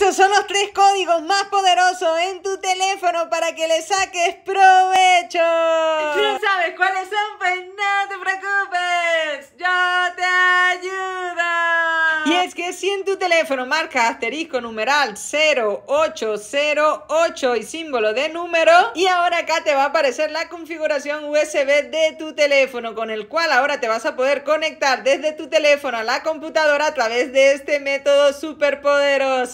Estos son los tres códigos más poderosos en tu teléfono para que le saques pro Y es que si en tu teléfono marca asterisco numeral 0808 y símbolo de número, y ahora acá te va a aparecer la configuración USB de tu teléfono, con el cual ahora te vas a poder conectar desde tu teléfono a la computadora a través de este método súper poderoso.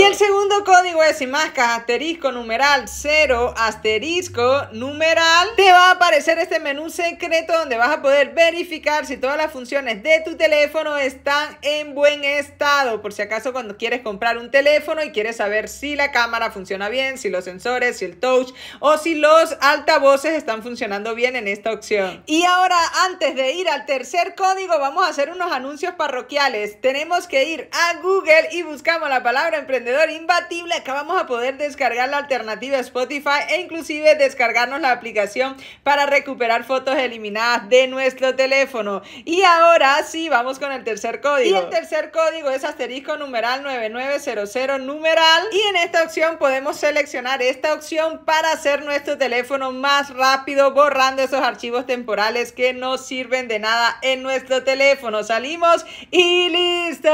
Y el segundo código es sin máscara, asterisco numeral 0, asterisco numeral. Te va a aparecer este menú secreto donde vas a poder verificar si todas las funciones de tu teléfono están en buen estado. Por si acaso cuando quieres comprar un teléfono y quieres saber si la cámara funciona bien, si los sensores, si el touch o si los altavoces están funcionando bien en esta opción. Y ahora antes de ir al tercer código vamos a hacer unos anuncios parroquiales. Tenemos que ir a Google y buscamos la palabra emprendedor Imbatible, acá vamos a poder descargar la alternativa Spotify e inclusive descargarnos la aplicación para recuperar fotos eliminadas de nuestro teléfono. Y ahora sí, vamos con el tercer código. Y el tercer código es asterisco numeral 9900 numeral. Y en esta opción podemos seleccionar esta opción para hacer nuestro teléfono más rápido, borrando esos archivos temporales que no sirven de nada en nuestro teléfono. Salimos y listo.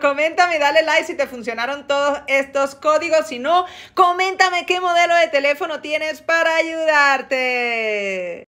Coméntame, dale like si te funcionaron todos estos códigos. Si no, coméntame qué modelo de teléfono tienes para ayudarte.